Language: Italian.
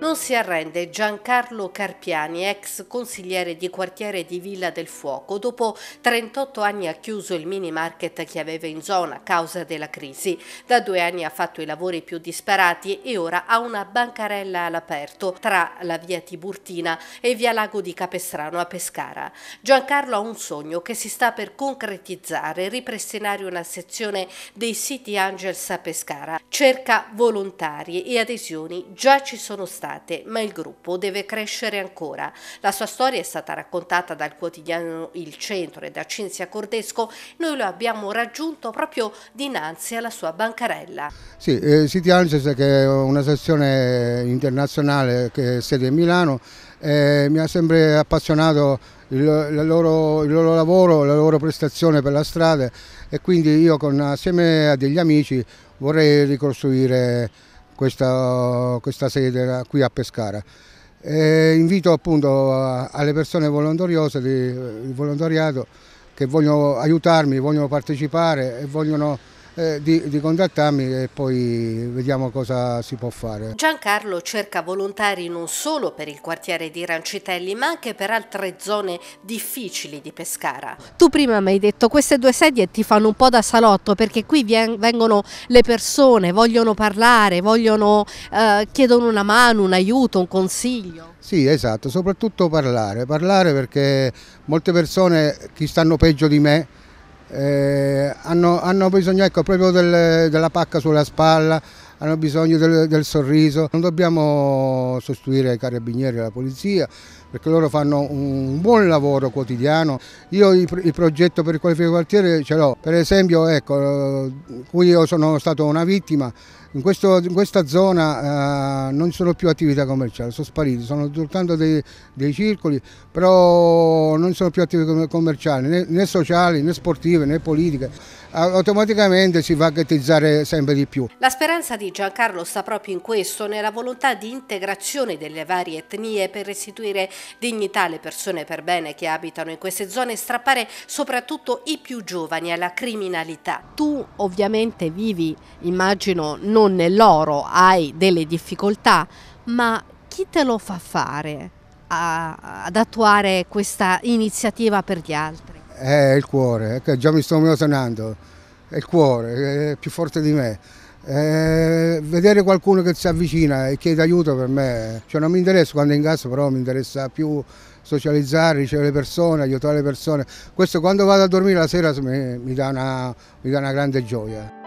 Non si arrende Giancarlo Carpiani, ex consigliere di quartiere di Villa del Fuoco. Dopo 38 anni ha chiuso il mini market che aveva in zona a causa della crisi. Da due anni ha fatto i lavori più disparati e ora ha una bancarella all'aperto tra la via Tiburtina e via Lago di Capestrano a Pescara. Giancarlo ha un sogno che si sta per concretizzare, ripristinare una sezione dei siti Angels a Pescara. Cerca volontari e adesioni già ci sono state estate, ma il gruppo deve crescere ancora. La sua storia è stata raccontata dal quotidiano Il Centro e da Cinzia Cordesco. Noi lo abbiamo raggiunto proprio dinanzi alla sua bancarella. Sì, eh, City Angels che è una sezione internazionale che sede a Milano eh, mi ha sempre appassionato il, il, loro, il, loro, lavoro, la loro prestazione per la strada e quindi io con, assieme a degli amici vorrei ricostruire questa, questa sede qui a Pescara. E invito appunto alle persone volontariose, di, eh, volontariato, che vogliono aiutarmi, vogliono partecipare e vogliono eh, di, di contattarmi e poi vediamo cosa si può fare. Giancarlo cerca volontari non solo per il quartiere di Rancitelli ma anche per altre zone difficili di Pescara. Tu prima mi hai detto queste due sedie ti fanno un po' da salotto perché qui vengono le persone, vogliono parlare, vogliono, eh, chiedono una mano, un aiuto, un consiglio. Sì esatto, soprattutto parlare, parlare perché molte persone, chi stanno peggio di me, eh, hanno, hanno, bisogno ecco, proprio del, della pacca sulla spalla, hanno bisogno del, del sorriso. Non dobbiamo sostituire i carabinieri e la polizia perché loro fanno un buon lavoro quotidiano. Io il, progetto per il qualificato quartiere ce l'ho, per esempio ecco, eh, qui io sono stato una vittima, in, questo, in questa zona eh, non ci sono più attività commerciali, sono spariti, sono soltanto dei, dei circoli, però non sono più attività commerciali, né, né sociali, né sportive, né politiche automaticamente si va a ghettizzare sempre di più. La speranza di Giancarlo sta proprio in questo, nella volontà di integrazione delle varie etnie per restituire dignità alle persone per bene che abitano in queste zone e strappare soprattutto i più giovani alla criminalità. Tu ovviamente vivi, immagino, non nell'oro, hai delle difficoltà, ma chi te lo fa fare a, ad attuare questa iniziativa per gli altri? è il cuore, già mi sto emozionando, è il cuore, è più forte di me. Eh, vedere qualcuno che si avvicina e chiede aiuto per me, cioè non mi interessa quando è in casa, però mi interessa più socializzare, ricevere le persone, aiutare le persone. Questo quando vado a dormire la sera mi, mi, dà, una, mi dà una grande gioia.